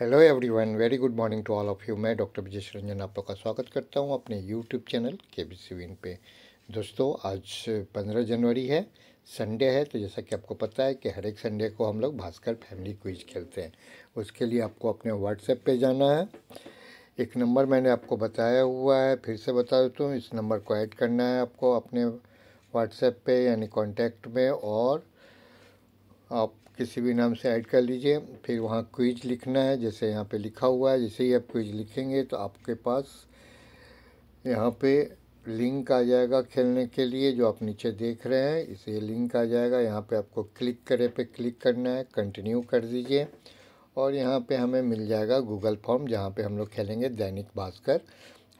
hello everyone very good morning to all of you मैं doctor Brajesh Ranjan आप लोग का स्वागत करता हूं अपने यूट्यूब चैनल के बी सी वीन पे दोस्तों आज पंद्रह जनवरी है संडे है तो जैसा कि आपको पता है कि हर एक संडे को हम लोग भास्कर फैमिली क्विज खेलते हैं उसके लिए आपको अपने व्हाट्सएप पर जाना है एक नंबर मैंने आपको बताया हुआ है फिर से बता देता हूँ इस नंबर को ऐड करना है आपको अपने व्हाट्सएप पे यानी कॉन्टैक्ट में और आप किसी भी नाम से ऐड कर लीजिए फिर वहाँ क्विज लिखना है जैसे यहाँ पे लिखा हुआ है जैसे ही आप क्विज लिखेंगे तो आपके पास यहाँ पे लिंक आ जाएगा खेलने के लिए जो आप नीचे देख रहे हैं इसे लिंक आ जाएगा यहाँ पे आपको क्लिक करे पे क्लिक करना है कंटिन्यू कर दीजिए और यहाँ पे हमें मिल जाएगा गूगल फॉर्म जहाँ पे हम लोग खेलेंगे दैनिक भास्कर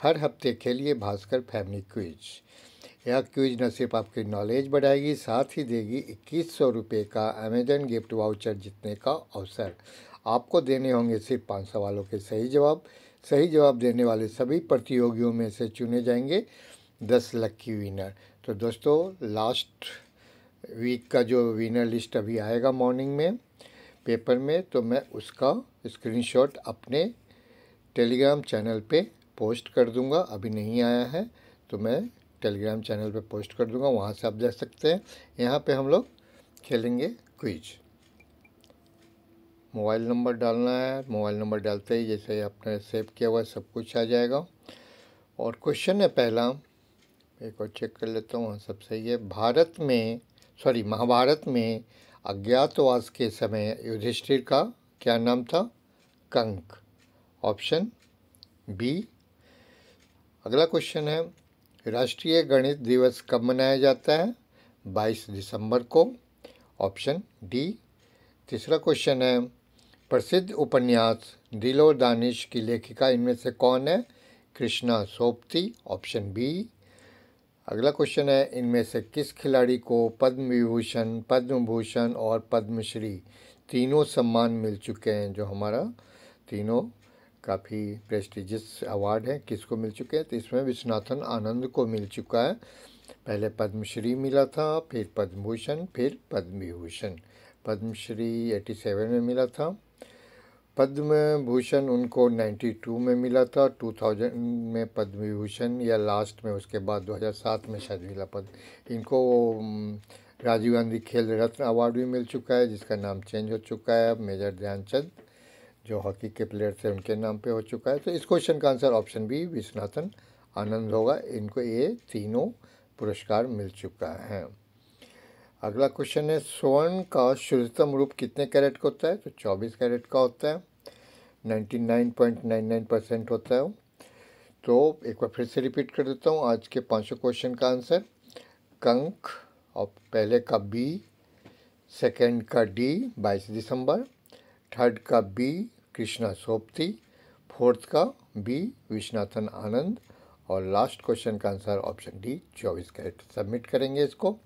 हर हफ्ते के लिए भास्कर फैमिली क्विज यह क्विज न सिर्फ आपकी नॉलेज बढ़ाएगी साथ ही देगी इक्कीस सौ रुपये का अमेजन गिफ्ट वाउचर जीतने का अवसर आपको देने होंगे सिर्फ पाँच सवालों के सही जवाब सही जवाब देने वाले सभी प्रतियोगियों में से चुने जाएंगे दस लक्की विनर तो दोस्तों लास्ट वीक का जो विनर लिस्ट अभी आएगा मॉर्निंग में पेपर में तो मैं उसका स्क्रीनशॉट अपने टेलीग्राम चैनल पे पोस्ट कर दूंगा अभी नहीं आया है तो मैं टेलीग्राम चैनल पे पोस्ट कर दूंगा वहाँ से आप देख सकते हैं यहाँ पे हम लोग खेलेंगे क्विज मोबाइल नंबर डालना है मोबाइल नंबर डालते ही जैसे आपने सेव किया हुआ सब कुछ आ जाएगा और क्वेश्चन है पहला एक और चेक कर लेता हूँ हाँ, सब सही है भारत में सॉरी महाभारत में अज्ञातवास के समय युधिष्ठिर का क्या नाम था कंक ऑप्शन बी अगला क्वेश्चन है राष्ट्रीय गणित दिवस कब मनाया जाता है 22 दिसंबर को ऑप्शन डी तीसरा क्वेश्चन है प्रसिद्ध उपन्यास दिलो दानिश की लेखिका इनमें से कौन है कृष्णा सोपती ऑप्शन बी अगला क्वेश्चन है इनमें से किस खिलाड़ी को पद्म विभूषण पद्म भूषण और पद्मश्री तीनों सम्मान मिल चुके हैं जो हमारा तीनों काफ़ी प्रेस्टिजियस अवार्ड है किसको मिल चुके हैं तो इसमें विश्वनाथन आनंद को मिल चुका है पहले पद्मश्री मिला था फिर पद्मभूषण फिर पद्म विभूषण पद्मश्री एटी सेवन में मिला था पद्म भूषण उनको नाइन्टी टू में मिला था टू थाउजेंड में पद्म विभूषण या लास्ट में उसके बाद दो हज़ार सात में शायद मिला पद इनको राजीव गांधी खेल रत्न अवार्ड भी मिल चुका है जिसका नाम चेंज हो चुका है मेजर ध्यानचंद जो हॉकी के प्लेयर थे उनके नाम पे हो चुका है तो इस क्वेश्चन का answer option B Viswanathan Anand होगा इनको ये तीनों पुरस्कार मिल चुका है अगला क्वेश्चन है स्वर्ण का शुद्धतम रूप कितने कैरेट का होता है तो 24 कैरेट का होता है 99.99 परसेंट होता है तो एक बार फिर से रिपीट कर देता हूँ आज के पाँचों क्वेश्चन का आंसर कंक और पहले का बी सेकेंड का डी 22 दिसंबर थर्ड का बी कृष्णा सोपती फोर्थ का बी विश्वनाथन आनंद और लास्ट क्वेश्चन का आंसर ऑप्शन डी चौबीस कैरेट सबमिट करेंगे इसको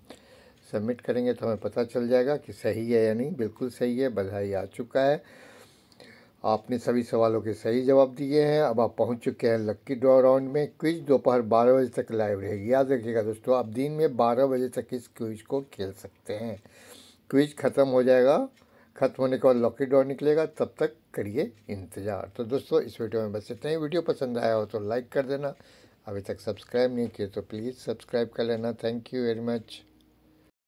सबमिट करेंगे तो हमें पता चल जाएगा कि सही है या नहीं बिल्कुल सही है बधाई आ चुका है आपने सभी सवालों के सही जवाब दिए हैं अब आप पहुंच चुके हैं लक्की ड्रॉ राउंड में क्विज दोपहर बारह बजे तक लाइव रहेगी याद रखिएगा दोस्तों आप दिन में बारह बजे तक इस क्विज को खेल सकते हैं क्विज ख़त्म हो जाएगा ख़त्म होने के बाद लॉकेट डॉर निकलेगा तब तक करिए इंतज़ार तो दोस्तों इस वीडियो में बस इतना ही वीडियो पसंद आया हो तो लाइक कर देना अभी तक सब्सक्राइब नहीं किए तो प्लीज़ सब्सक्राइब कर लेना थैंक यू वेरी मच